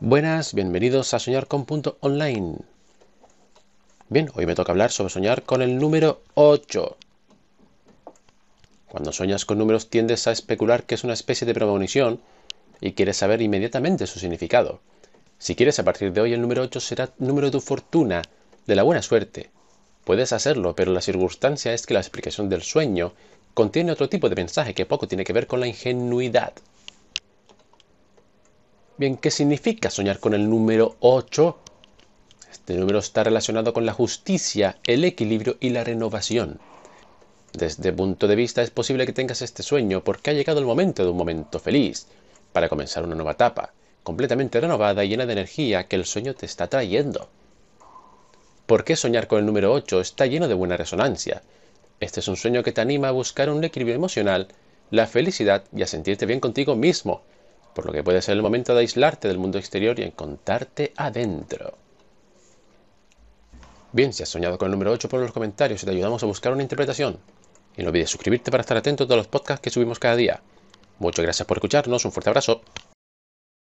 Buenas, bienvenidos a Soñar con Punto Online. Bien, hoy me toca hablar sobre soñar con el número 8. Cuando sueñas con números tiendes a especular que es una especie de premonición y quieres saber inmediatamente su significado. Si quieres, a partir de hoy el número 8 será número de tu fortuna, de la buena suerte. Puedes hacerlo, pero la circunstancia es que la explicación del sueño contiene otro tipo de mensaje que poco tiene que ver con la ingenuidad. Bien, ¿qué significa soñar con el número 8? Este número está relacionado con la justicia, el equilibrio y la renovación. Desde punto de vista es posible que tengas este sueño porque ha llegado el momento de un momento feliz, para comenzar una nueva etapa, completamente renovada y llena de energía que el sueño te está trayendo. ¿Por qué soñar con el número 8 está lleno de buena resonancia? Este es un sueño que te anima a buscar un equilibrio emocional, la felicidad y a sentirte bien contigo mismo, por lo que puede ser el momento de aislarte del mundo exterior y encontrarte adentro. Bien, si has soñado con el número 8, por los comentarios y te ayudamos a buscar una interpretación. Y no olvides suscribirte para estar atento a todos los podcasts que subimos cada día. Muchas gracias por escucharnos, un fuerte abrazo.